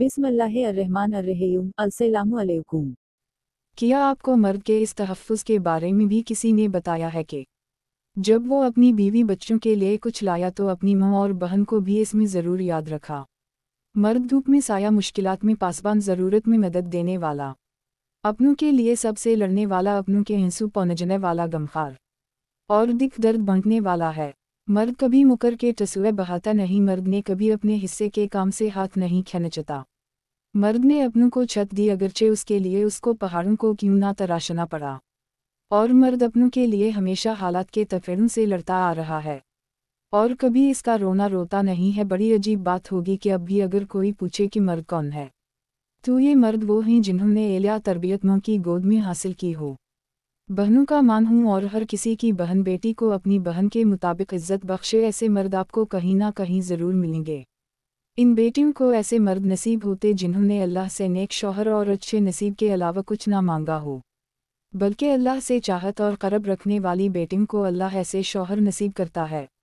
बिसमीम किया आपको मर्द के इस तहफ़ के बारे में भी किसी ने बताया है कि जब वो अपनी बीवी बच्चों के लिए कुछ लाया तो अपनी माँ और बहन को भी इसमें ज़रूर याद रखा मर्द धूप में साया मुश्किलात में पासबान ज़रूरत में मदद देने वाला अपनों के लिए सबसे लड़ने वाला अपनों के हिंसू पौनजने वाला गमखार और दिख दर्द भंगने वाला है मर्द कभी मुकर के टसुए बहाता नहीं मर्द ने कभी अपने हिस्से के काम से हाथ नहीं खनचता मर्द ने अपनों को छत दी अगरचे उसके लिए उसको पहाड़ों को क्यों ना तराशना पड़ा और मर्द अपनों के लिए हमेशा हालात के तफेड़ों से लड़ता आ रहा है और कभी इसका रोना रोता नहीं है बड़ी अजीब बात होगी कि अब भी अगर कोई पूछे कि मर्द कौन है तो ये मर्द वो हैं जिन्होंने एलिया तरबियत की गोद में हासिल की हो बहनों का मान हूँ और हर किसी की बहन बेटी को अपनी बहन के मुताबिक इज्जत बख्शे ऐसे मर्द आपको कहीं ना कहीं ज़रूर मिलेंगे इन बेटियों को ऐसे मर्द नसीब होते जिन्होंने अल्लाह से नेक शौहर और अच्छे नसीब के अलावा कुछ ना मांगा हो बल्कि अल्लाह से चाहत और करब रखने वाली बेटियों को अल्लाह ऐसे शौहर नसीब करता है